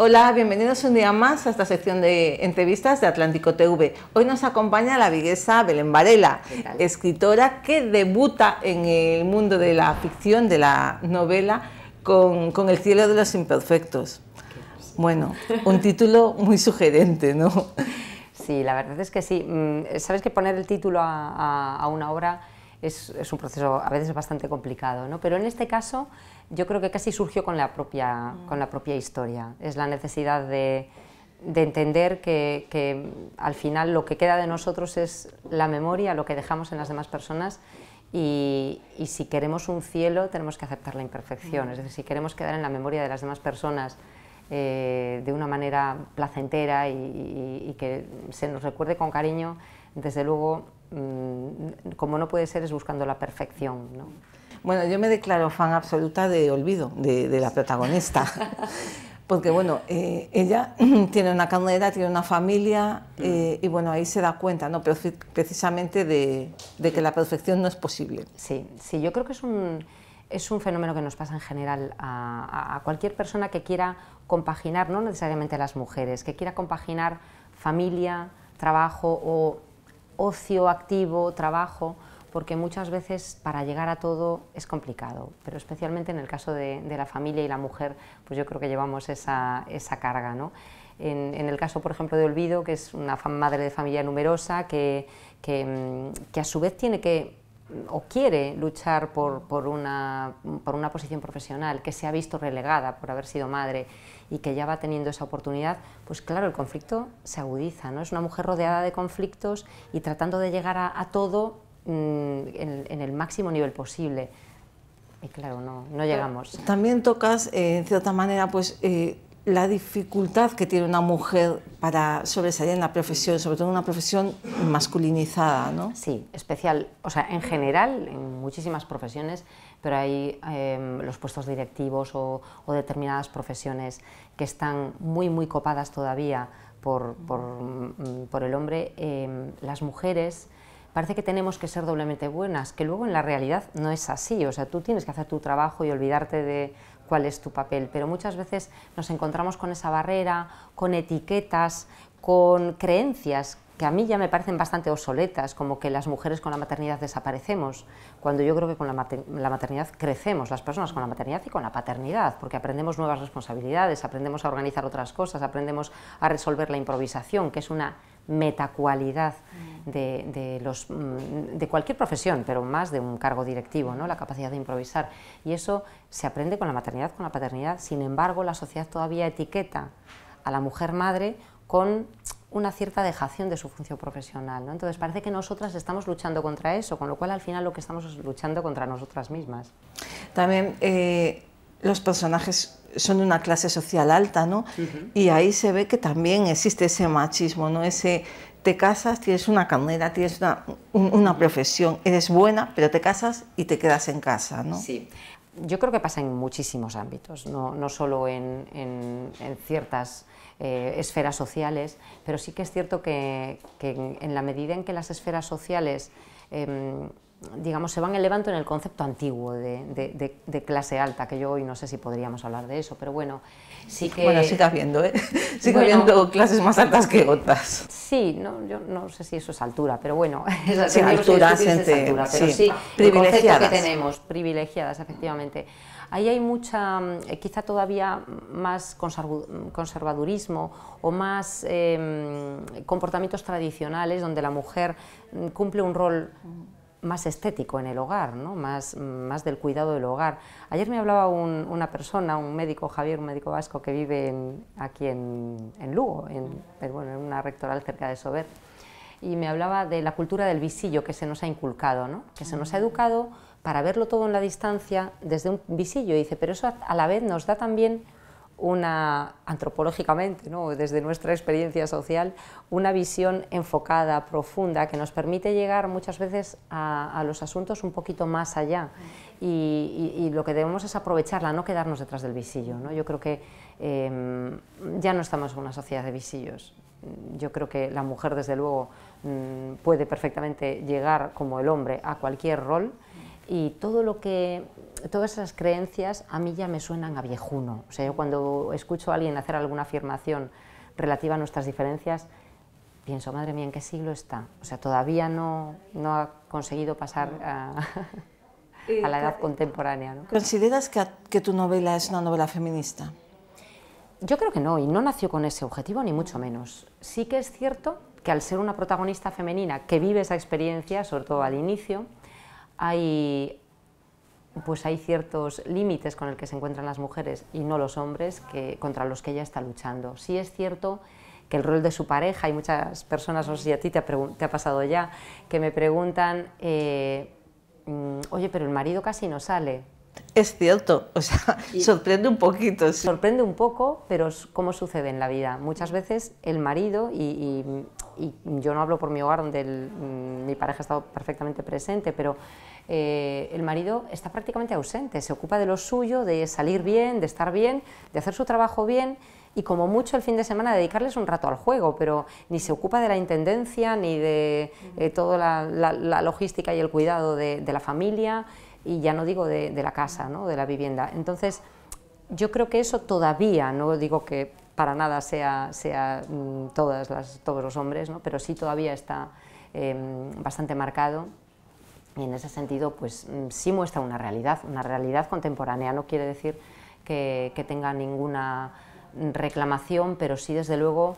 Hola, bienvenidos un día más a esta sección de entrevistas de Atlántico TV. Hoy nos acompaña la viguesa Belén Varela, escritora que debuta en el mundo de la ficción, de la novela, con, El cielo de los imperfectos. Bueno, un título muy sugerente, ¿no? Sí, la verdad es que sí. Mm, Sabes que poner el título a una obra es, un proceso a veces bastante complicado, ¿no? Pero en este caso yo creo que casi surgió con la propia, mm. con la propia historia. Es la necesidad de, entender que, al final lo que queda de nosotros es la memoria, lo que dejamos en las demás personas y, si queremos un cielo tenemos que aceptar la imperfección, mm. es decir, si queremos quedar en la memoria de las demás personas eh, de una manera placentera y que se nos recuerde con cariño, desde luego Mm, como no puede ser, es buscando la perfección. Bueno, yo me declaro fan absoluta de Olvido, de, la protagonista. Porque bueno, eh, ella tiene una carrera, tiene una familia mm. eh, y bueno, ahí se da cuenta, ¿no? precisamente de, que la perfección no es posible. Sí, sí, yo creo que es un, es un fenómeno que nos pasa en general a, a cualquier persona que quiera compaginar, no necesariamente a las mujeres, que quiera compaginar familia, trabajo o ocio activo, trabajo, porque muchas veces para llegar a todo es complicado, pero especialmente en el caso de, la familia y la mujer, pues yo creo que llevamos esa, carga. En, el caso, por ejemplo, de Olvido, que es una madre de familia numerosa, mm, que a su vez tiene que o quiere luchar por, una, posición profesional, que se ha visto relegada por haber sido madre y que ya va teniendo esa oportunidad, pues claro, el conflicto se agudiza, ¿no? Es una mujer rodeada de conflictos y tratando de llegar a, todo mm, en, el máximo nivel posible. Y claro, no, llegamos. También tocas, eh, en cierta manera, pues... Eh, la dificultad que tiene una mujer para sobresalir en la profesión, sobre todo en una profesión masculinizada, ¿no? Sí, especial, o sea, en general, en muchísimas profesiones, pero hay em, los puestos directivos o, determinadas profesiones que están muy, muy copadas todavía por, mm, el hombre. Em, las mujeres parece que tenemos que ser doblemente buenas, que luego en la realidad no es así. O sea, tú tienes que hacer tu trabajo y olvidarte de cuál es tu papel, pero muchas veces nos encontramos con esa barrera, con etiquetas, con creencias que a mí ya me parecen bastante obsoletas, como que las mujeres con la maternidad desaparecemos, cuando yo creo que con la, maternidad crecemos, las personas con la maternidad y con la paternidad, porque aprendemos nuevas responsabilidades, aprendemos a organizar otras cosas, aprendemos a resolver la improvisación, que es una metacualidad mm. de, de, los, mm, de cualquier profesión, pero más de un cargo directivo, ¿no? la capacidad de improvisar. Y eso se aprende con la maternidad, con la paternidad. Sin embargo, la sociedad todavía etiqueta a la mujer madre con una cierta dejación de su función profesional. ¿no? Entonces parece que nosotras estamos luchando contra eso, con lo cual al final lo que estamos es luchando contra nosotras mismas. También eh, los personajes son de una clase social alta, ¿no? Y ahí se ve que también existe ese machismo, ¿no? Ese te casas, tienes una carrera, tienes una, una profesión, eres buena, pero te casas y te quedas en casa, ¿no? Sí. Yo creo que pasa en muchísimos ámbitos, no, no solo en, ciertas eh, esferas sociales, pero sí que es cierto que, en, la medida en que las esferas sociales em, digamos, se van elevando en el concepto antiguo de, clase alta, que yo hoy no sé si podríamos hablar de eso, pero bueno, sí que... Bueno, sigue viendo, ¿eh? Sigue habiendo clases más altas que otras. Sí, no, yo no sé si eso es altura, pero bueno... altura, sí, privilegiadas. que tenemos, privilegiadas, efectivamente. Ahí hay mucha, eh, quizá todavía más conservadurismo o más em, comportamientos tradicionales donde la mujer mm, cumple un rol más estético en el hogar, ¿no? más, más del cuidado del hogar. Ayer me hablaba una persona, un médico, Javier, un médico vasco que vive aquí en, Lugo, en, bueno, en una rectoral cerca de Sober, y me hablaba de la cultura del visillo que se nos ha inculcado, que se nos ha educado para verlo todo en la distancia desde un visillo. Y dice, pero eso a la vez nos da también una, antropológicamente, ¿no? desde nuestra experiencia social, una visión enfocada, profunda, que nos permite llegar muchas veces a, los asuntos un poquito más allá. Y, lo que debemos es aprovecharla, no quedarnos detrás del visillo. Yo creo que em, ya no estamos en una sociedad de visillos. Yo creo que la mujer, desde luego, mm, puede perfectamente llegar como el hombre a cualquier rol y todo lo que, todas esas creencias a mí ya me suenan a viejuno. O sea, yo cuando escucho a alguien hacer alguna afirmación relativa a nuestras diferencias, pienso, madre mía, ¿en qué siglo está? O sea, todavía no, ha conseguido pasar a, la edad contemporánea. ¿Consideras que tu novela es una novela feminista? Yo creo que no, y no nació con ese objetivo, ni mucho menos. Sí que es cierto que al ser una protagonista femenina que vive esa experiencia, sobre todo al inicio, hay, pues hay ciertos límites con el que se encuentran las mujeres y no los hombres que, contra los que ella está luchando. Sí es cierto que el rol de su pareja, hay muchas personas, o sé si a ti te ha, ha pasado ya, que me preguntan, eh, mm, oye, pero el marido casi no sale. Es cierto, o sea, sorprende un poquito. Sí. Sorprende un poco, pero es como sucede en la vida. Muchas veces el marido, y, y y yo no hablo por mi hogar donde mm, mi pareja ha estado perfectamente presente, pero eh, el marido está prácticamente ausente, se ocupa de lo suyo, de salir bien, de estar bien, de hacer su trabajo bien y como mucho el fin de semana dedicarles un rato al juego, pero ni se ocupa de la intendencia, ni de eh, toda la, logística y el cuidado de, la familia, y ya no digo de, de la casa, ¿no? de la vivienda. Entonces, yo creo que eso todavía, no digo que para nada sea, mm, todas las, todos los hombres, ¿no? pero sí todavía está em, bastante marcado y en ese sentido pues mm, sí muestra una realidad, una realidad contemporánea, no quiere decir que tenga ninguna reclamación, pero sí desde luego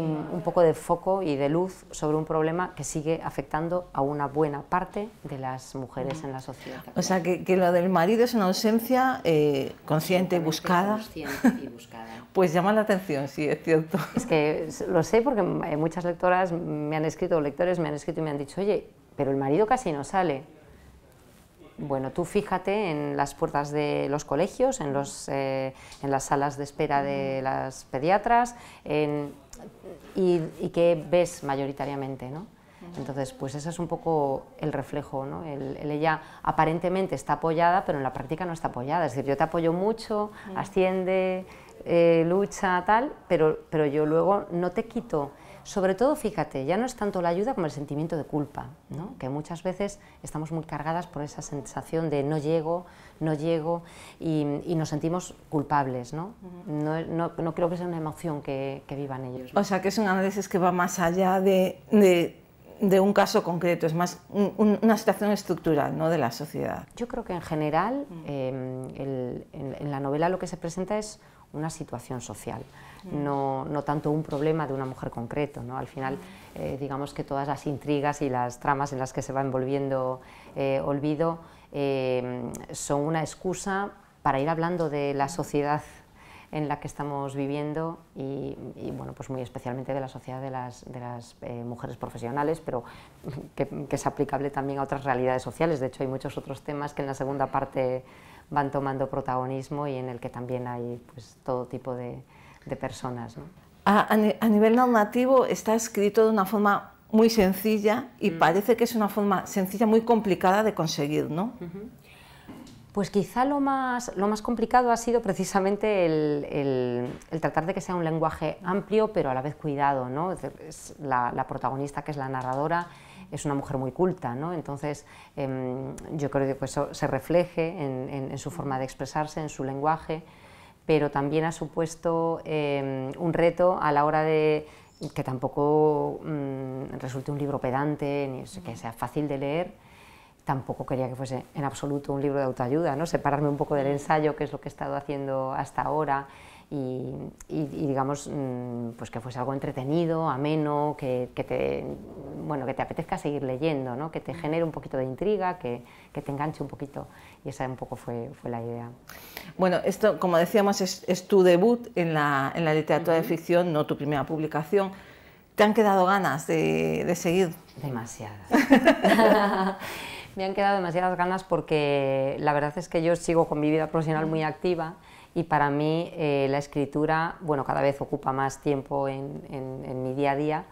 un, poco de foco y de luz sobre un problema que sigue afectando a una buena parte de las mujeres en la sociedad. O sea, que, lo del marido es una ausencia eh, consciente y buscada. Consciente y buscada. pues llama la atención, sí, es cierto. Es que lo sé porque eh, muchas lectoras me han escrito, lectores me han escrito y me han dicho, oye, pero el marido casi no sale. Bueno, tú fíjate en las puertas de los colegios, en, los, eh, en las salas de espera de las pediatras y, y qué ves mayoritariamente, ¿no? Entonces, pues ese es un poco el reflejo, ¿no? El, ella aparentemente está apoyada, pero en la práctica no está apoyada. Es decir, yo te apoyo mucho, asciende, eh, lucha, tal, pero yo luego no te quito sobre todo, fíjate, ya no es tanto la ayuda como el sentimiento de culpa, ¿no? que muchas veces estamos muy cargadas por esa sensación de no llego, no llego y, nos sentimos culpables. ¿no? No, no creo que sea una emoción que, vivan ellos. O sea, que es un análisis que va más allá de, un caso concreto, es más una situación estructural ¿no? de la sociedad. Yo creo que en general em, en, la novela lo que se presenta es una situación social, mm. no, tanto un problema de una mujer concreto. ¿no? Al final, mm. eh, digamos que todas las intrigas y las tramas en las que se va envolviendo eh, Olvido eh, son una excusa para ir hablando de la mm. sociedad en la que estamos viviendo y, bueno, pues muy especialmente de la sociedad de las, de las mujeres profesionales, pero que, que, es aplicable también a otras realidades sociales. De hecho, hay muchos otros temas que en la segunda parte van tomando protagonismo y en el que también hay pues, todo tipo de, de personas. ¿no? A, nivel normativo está escrito de una forma muy sencilla y mm. parece que es una forma sencilla muy complicada de conseguir, ¿no? Pues quizá lo más, lo más complicado ha sido precisamente el, el, tratar de que sea un lenguaje amplio, pero a la vez cuidado. ¿no? Es la protagonista, que es la narradora, es una mujer muy culta, ¿no? Entonces, em, yo creo que pues, eso se refleje en, su forma de expresarse, en su lenguaje, pero también ha supuesto em, un reto a la hora de que tampoco mm, resulte un libro pedante, ni que sea fácil de leer. Tampoco quería que fuese en absoluto un libro de autoayuda, ¿no? separarme un poco del ensayo, que es lo que he estado haciendo hasta ahora, y, digamos, mm, pues que fuese algo entretenido, ameno, que, que te bueno, que te apetezca seguir leyendo, que te genere un poquito de intriga, que, te enganche un poquito. Y esa un poco fue, la idea. Bueno, esto, como decíamos, es, tu debut en la, literatura de ficción, no tu primera publicación. ¿Te han quedado ganas de, seguir? Demasiadas. Me han quedado demasiadas ganas porque la verdad es que yo sigo con mi vida profesional muy activa y para mí eh, la escritura, bueno, cada vez ocupa más tiempo en mi día a día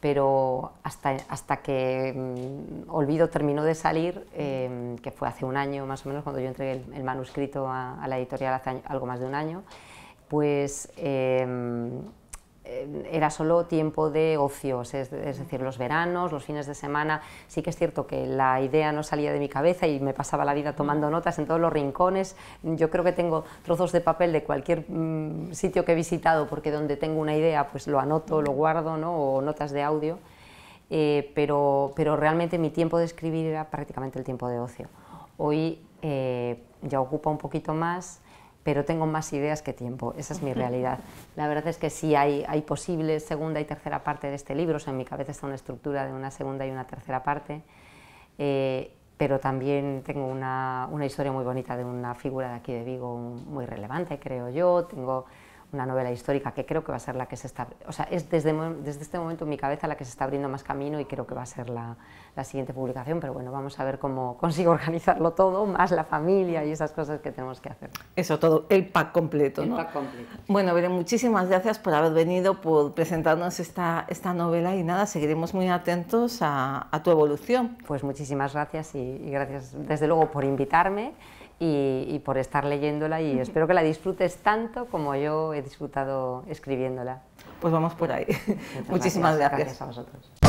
pero hasta, hasta que mm, Olvido terminó de salir, em, que fue hace un año más o menos, cuando yo entregué el, manuscrito a, la editorial hace algo más de un año, pues em, eh, era solo tiempo de ocios, es, decir, los veranos, los fines de semana. Sí que es cierto que la idea no salía de mi cabeza y me pasaba la vida tomando notas en todos los rincones. Yo creo que tengo trozos de papel de cualquier mm, sitio que he visitado, porque donde tengo una idea, pues lo anoto, lo guardo, o notas de audio. Eh, pero, realmente mi tiempo de escribir era prácticamente el tiempo de ocio. Hoy eh, ya ocupa un poquito más pero tengo más ideas que tiempo, esa es mi realidad. La verdad es que sí hay, hay posibles segunda y tercera parte de este libro, o sea, en mi cabeza está una estructura de una segunda y una tercera parte, eh, pero también tengo una, una, historia muy bonita de una figura de aquí de Vigo muy relevante, creo yo, tengo una novela histórica que creo que va a ser la que se está, o sea, es desde, desde este momento en mi cabeza la que se está abriendo más camino y creo que va a ser la, la siguiente publicación, pero bueno, vamos a ver cómo consigo organizarlo todo, más la familia y esas cosas que tenemos que hacer. Eso todo, el pack completo. El pack completo. Bueno, Belén, muchísimas gracias por haber venido, por presentarnos esta, esta novela y nada, seguiremos muy atentos a, tu evolución. Pues muchísimas gracias y, y gracias desde luego por invitarme y, por estar leyéndola y espero que la disfrutes tanto como yo he disfrutado escribiéndola. Pues vamos por ahí. Muchísimas gracias a vosotros.